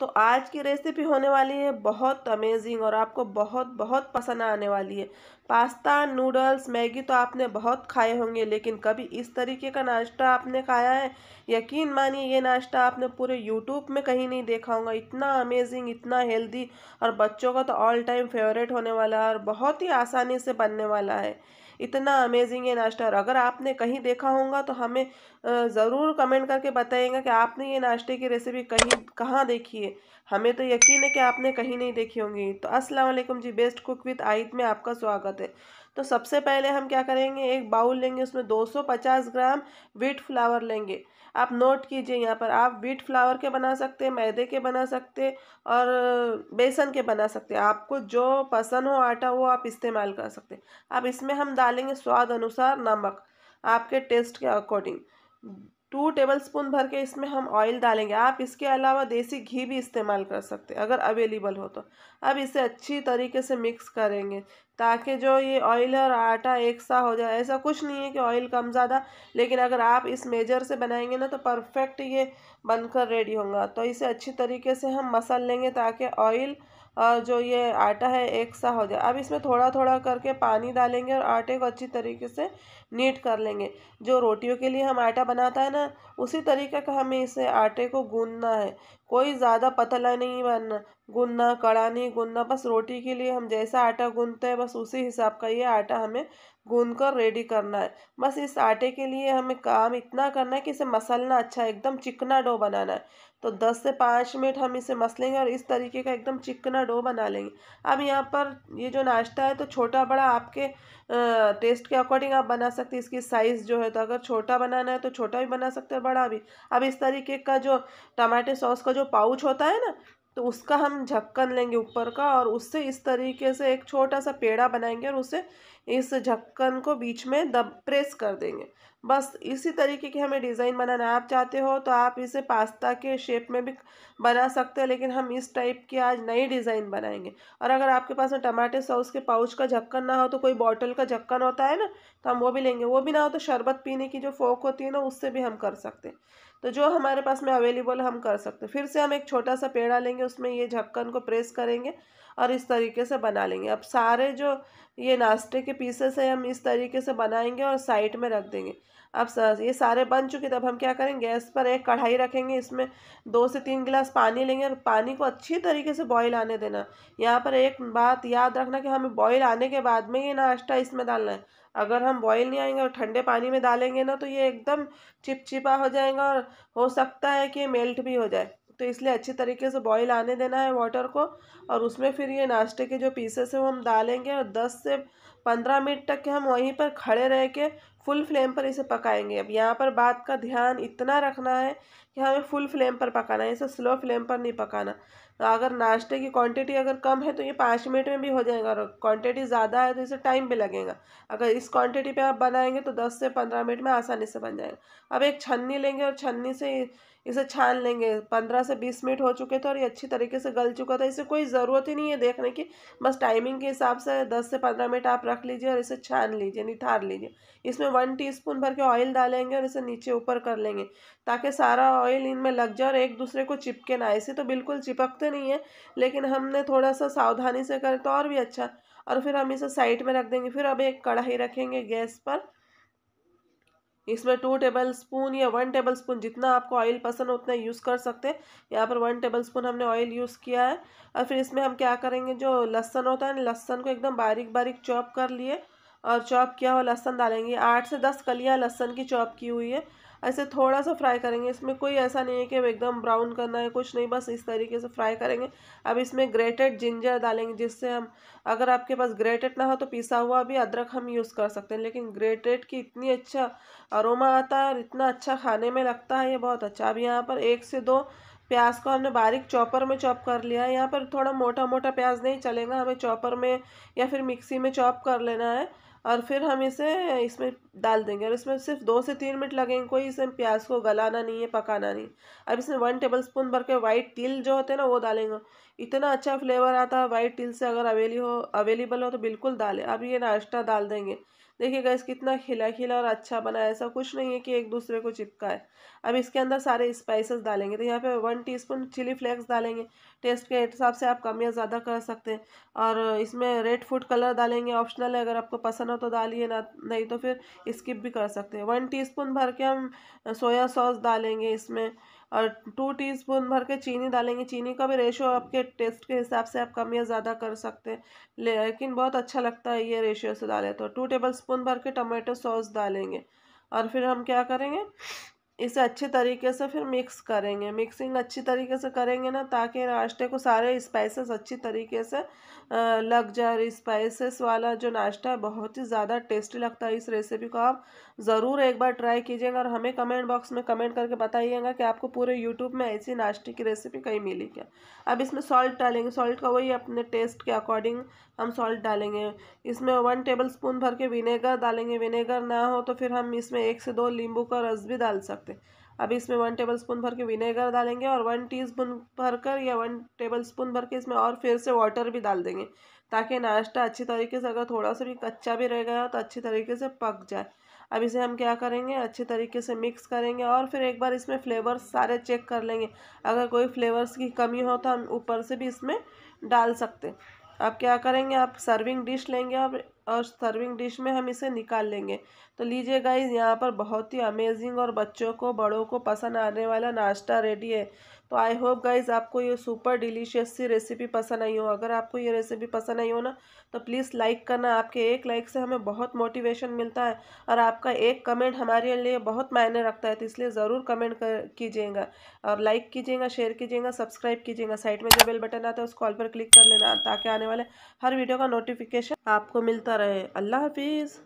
तो आज की रेसिपी होने वाली है बहुत अमेजिंग और आपको बहुत बहुत पसंद आने वाली है पास्ता नूडल्स मैगी तो आपने बहुत खाए होंगे लेकिन कभी इस तरीके का नाश्ता आपने खाया है यकीन मानिए ये नाश्ता आपने पूरे यूट्यूब में कहीं नहीं देखा होगा इतना अमेजिंग इतना हेल्दी और बच्चों का तो ऑल टाइम फेवरेट होने वाला है और बहुत ही आसानी से बनने वाला है इतना अमेजिंग है नाश्ता और अगर आपने कहीं देखा होगा तो हमें ज़रूर कमेंट करके बताएंगे कि आपने ये नाश्ते की रेसिपी कहीं कहाँ देखी है हमें तो यकीन है कि आपने कहीं नहीं देखी होंगी तो अस्सलाम वालेकुम जी बेस्ट कुक विद आयत में आपका स्वागत है तो सबसे पहले हम क्या करेंगे एक बाउल लेंगे उसमें 250 ग्राम व्हीट फ्लावर लेंगे आप नोट कीजिए यहाँ पर आप व्हीट फ्लावर के बना सकते हैं मैदे के बना सकते और बेसन के बना सकते आपको जो पसंद हो आटा वो आप इस्तेमाल कर सकते अब इसमें हम डालेंगे स्वाद अनुसार नमक आपके टेस्ट के अकॉर्डिंग टू टेबल स्पून भर के इसमें हम ऑयल डालेंगे आप इसके अलावा देसी घी भी इस्तेमाल कर सकते अगर अवेलेबल हो तो अब इसे अच्छी तरीके से मिक्स करेंगे ताकि जो ये ऑयल और आटा एक सा हो जाए ऐसा कुछ नहीं है कि ऑयल कम ज़्यादा लेकिन अगर आप इस मेजर से बनाएंगे ना तो परफेक्ट ये बनकर रेडी होगा तो इसे अच्छी तरीके से हम मसल लेंगे ताकि ऑयल और जो ये आटा है एक सा हो जाए अब इसमें थोड़ा थोड़ा करके पानी डालेंगे और आटे को अच्छी तरीके से नीट कर लेंगे जो रोटियों के लिए हम आटा बनाता है ना उसी तरीके का हमें इसे आटे को गूंदना है कोई ज़्यादा पतला नहीं बनना गुनना कड़ा नहीं गुनना बस रोटी के लिए हम जैसा आटा गूंदते हैं बस उसी हिसाब का ये आटा हमें गूंद कर रेडी करना है बस इस आटे के लिए हमें काम इतना करना है कि इसे मसलना अच्छा एकदम चिकना डो बनाना है तो दस से पाँच मिनट हम इसे मसलेंगे और इस तरीके का एकदम चिकना डो बना लेंगे अब यहाँ पर ये जो नाश्ता है तो छोटा बड़ा आपके टेस्ट के अकॉर्डिंग आप बना सकते हैं इसकी साइज़ जो है तो अगर छोटा बनाना है तो छोटा भी बना सकते हैं बड़ा भी अब इस तरीके का जो टमाटे सॉस का जो पाउच होता है ना तो उसका हम झक्कन लेंगे ऊपर का और उससे इस तरीके से एक छोटा सा पेड़ा बनाएंगे और उससे इस झक्कन को बीच में दब प्रेस कर देंगे बस इसी तरीके की हमें डिज़ाइन बनाना आप चाहते हो तो आप इसे पास्ता के शेप में भी बना सकते हैं लेकिन हम इस टाइप की आज नई डिज़ाइन बनाएंगे और अगर आपके पास में टमाटे सॉस के पाउच का झक्कन ना हो तो कोई बॉटल का झक्कन होता है ना तो हम वो भी लेंगे वो भी ना हो तो शरबत पीने की जो फोक होती है ना उससे भी हम कर सकते हैं तो जो हमारे पास में अवेलेबल हम कर सकते हैं फिर से हम एक छोटा सा पेड़ा लेंगे उसमें ये झक्कन को प्रेस करेंगे और इस तरीके से बना लेंगे अब सारे जो ये नाश्ते के पीसेस है हम इस तरीके से बनाएंगे और साइड में रख देंगे अब ये सारे बन चुके तब हम क्या करें गैस पर एक कढ़ाई रखेंगे इसमें दो से तीन गिलास पानी लेंगे और पानी को अच्छी तरीके से बॉईल आने देना यहाँ पर एक बात याद रखना कि हमें बॉईल आने के बाद में ये नाश्ता इसमें डालना है अगर हम बॉईल नहीं आएंगे और ठंडे पानी में डालेंगे ना तो ये एकदम चिपचिपा हो जाएगा और हो सकता है कि ये मेल्ट भी हो जाए तो इसलिए अच्छी तरीके से बॉईल आने देना है वाटर को और उसमें फिर ये नाश्ते के जो पीसेस हैं वो हम डालेंगे और दस से पंद्रह मिनट तक के हम वहीं पर खड़े रह के फुल फ्लेम पर इसे पकाएंगे अब यहाँ पर बात का ध्यान इतना रखना है कि हमें फुल फ्लेम पर पकाना है इसे स्लो फ्लेम पर नहीं पकाना अगर नाश्ते की क्वांटिटी अगर कम है तो ये पाँच मिनट में भी हो जाएगा और क्वांटिटी ज़्यादा है तो इसे टाइम भी लगेगा अगर इस क्वांटिटी पे आप बनाएंगे तो दस से पंद्रह मिनट में आसानी से बन जाएगा अब एक छन्नी लेंगे और छन्नी से इसे छान लेंगे पंद्रह से बीस मिनट हो चुके थे और ये अच्छी तरीके से गल चुका था इसे कोई ज़रूरत ही नहीं है देखने की बस टाइमिंग के हिसाब से दस से पंद्रह मिनट आप रख लीजिए और इसे छान लीजिए निथार लीजिए इसमें वन टीस्पून भर के ऑयल डालेंगे और इसे नीचे ऊपर कर लेंगे ताकि सारा ऑयल इनमें लग जाए और एक दूसरे को चिपके ना ऐसे तो बिल्कुल चिपकते नहीं है लेकिन हमने थोड़ा सा सावधानी से करें तो और भी अच्छा और फिर हम इसे साइड में रख देंगे फिर अब एक कढ़ाई रखेंगे गैस पर इसमें टू टेबल स्पून या वन टेबल स्पून जितना आपको ऑयल पसंद हो उतना यूज़ कर सकते हैं यहाँ पर वन टेबल स्पून हमने ऑयल यूज़ किया है और फिर इसमें हम क्या करेंगे जो लहसन होता है लहसन को एकदम बारीक बारीक चॉप कर लिए और चॉप किया हुआ लहसन डालेंगे आठ से दस कलियाँ लहसन की चॉप की हुई है ऐसे थोड़ा सा फ्राई करेंगे इसमें कोई ऐसा नहीं है कि एकदम ब्राउन करना है कुछ नहीं बस इस तरीके से फ्राई करेंगे अब इसमें ग्रेटेड जिंजर डालेंगे जिससे हम अगर आपके पास ग्रेटेड ना हो तो पिसा हुआ भी अदरक हम यूज़ कर सकते हैं लेकिन ग्रेटेड की इतनी अच्छा अरोमा आता है और इतना अच्छा खाने में लगता है ये बहुत अच्छा अब यहाँ पर एक से दो प्याज को हमने बारीक चॉपर में चॉप कर लिया है यहाँ पर थोड़ा मोटा मोटा प्याज नहीं चलेगा हमें चॉपर में या फिर मिक्सी में चॉप कर लेना है और फिर हम इसे इसमें डाल देंगे और इसमें सिर्फ दो से तीन मिनट लगेंगे कोई इसमें प्याज को गलाना नहीं है पकाना नहीं अब इसमें वन टेबल स्पून भर के वाइट तिल जो होते हैं ना वो डालेंगे इतना अच्छा फ्लेवर आता है वाइट तिल से अगर अवेली हो अवेलेबल हो तो बिल्कुल डालें अब ये नाश्ता डाल देंगे देखिए गैस कितना खिला खिला और अच्छा बना है ऐसा कुछ नहीं है कि एक दूसरे को चिपका है अब इसके अंदर सारे स्पाइसेस डालेंगे तो यहाँ पे वन टीस्पून चिली फ्लेक्स डालेंगे टेस्ट के हिसाब से आप कम या ज़्यादा कर सकते हैं और इसमें रेड फूड कलर डालेंगे ऑप्शनल है अगर आपको पसंद हो तो डालिए ना नहीं तो फिर स्किप भी कर सकते हैं वन टी भर के हम सोया सॉस डालेंगे इसमें और टू टीस्पून भर के चीनी डालेंगे चीनी का भी रेशियो आपके टेस्ट के हिसाब से आप कम या ज़्यादा कर सकते हैं लेकिन बहुत अच्छा लगता है ये रेशियो से डालें तो टू टेबल स्पून भर के टमाटो सॉस डालेंगे और फिर हम क्या करेंगे इसे अच्छे तरीके से फिर मिक्स करेंगे मिक्सिंग अच्छी तरीके से करेंगे ना ताकि नाश्ते को सारे स्पाइसेस अच्छी तरीके से लग जाए और स्पाइसेस वाला जो नाश्ता है बहुत ही ज़्यादा टेस्टी लगता है इस रेसिपी को आप ज़रूर एक बार ट्राई कीजिएगा और हमें कमेंट बॉक्स में कमेंट करके बताइएगा कि आपको पूरे यूट्यूब में ऐसी नाश्ते की रेसिपी कहीं मिली क्या अब इसमें सॉल्ट डालेंगे सॉल्ट का वही अपने टेस्ट के अकॉर्डिंग हम सॉल्ट डालेंगे इसमें वन टेबल स्पून भर के विनेगर डालेंगे विनेगर ना हो तो फिर हम इसमें एक से दो नींबू का रस भी डाल सकते सकते अब इसमें वन टेबल स्पून भर के विनेगर डालेंगे और वन टी स्पून भर कर या वन टेबल स्पून भर के इसमें और फिर से वाटर भी डाल देंगे ताकि नाश्ता अच्छी तरीके से अगर थोड़ा सा भी कच्चा भी रह गया तो अच्छी तरीके से पक जाए अब इसे हम क्या करेंगे अच्छे तरीके से मिक्स करेंगे और फिर एक बार इसमें फ्लेवर्स सारे चेक कर लेंगे अगर कोई फ्लेवर्स की कमी हो तो हम ऊपर से भी इसमें डाल सकते अब क्या करेंगे आप सर्विंग डिश लेंगे और और सर्विंग डिश में हम इसे निकाल लेंगे तो लीजिए गाइज यहाँ पर बहुत ही अमेजिंग और बच्चों को बड़ों को पसंद आने वाला नाश्ता रेडी है तो आई होप गाइज आपको ये सुपर डिलीशियस सी रेसिपी पसंद आई हो अगर आपको ये रेसिपी पसंद आई हो ना तो प्लीज़ लाइक करना आपके एक लाइक से हमें बहुत मोटिवेशन मिलता है और आपका एक कमेंट हमारे लिए बहुत मायने रखता है तो इसलिए ज़रूर कमेंट कर कीजिएगा और लाइक कीजिएगा शेयर कीजिएगा सब्सक्राइब कीजिएगा साइड में जो बेल बटन आता है उस कॉल पर क्लिक कर लेना ताकि आने वाले हर वीडियो का नोटिफिकेशन आपको मिलता रहे अल्लाह हाफिज़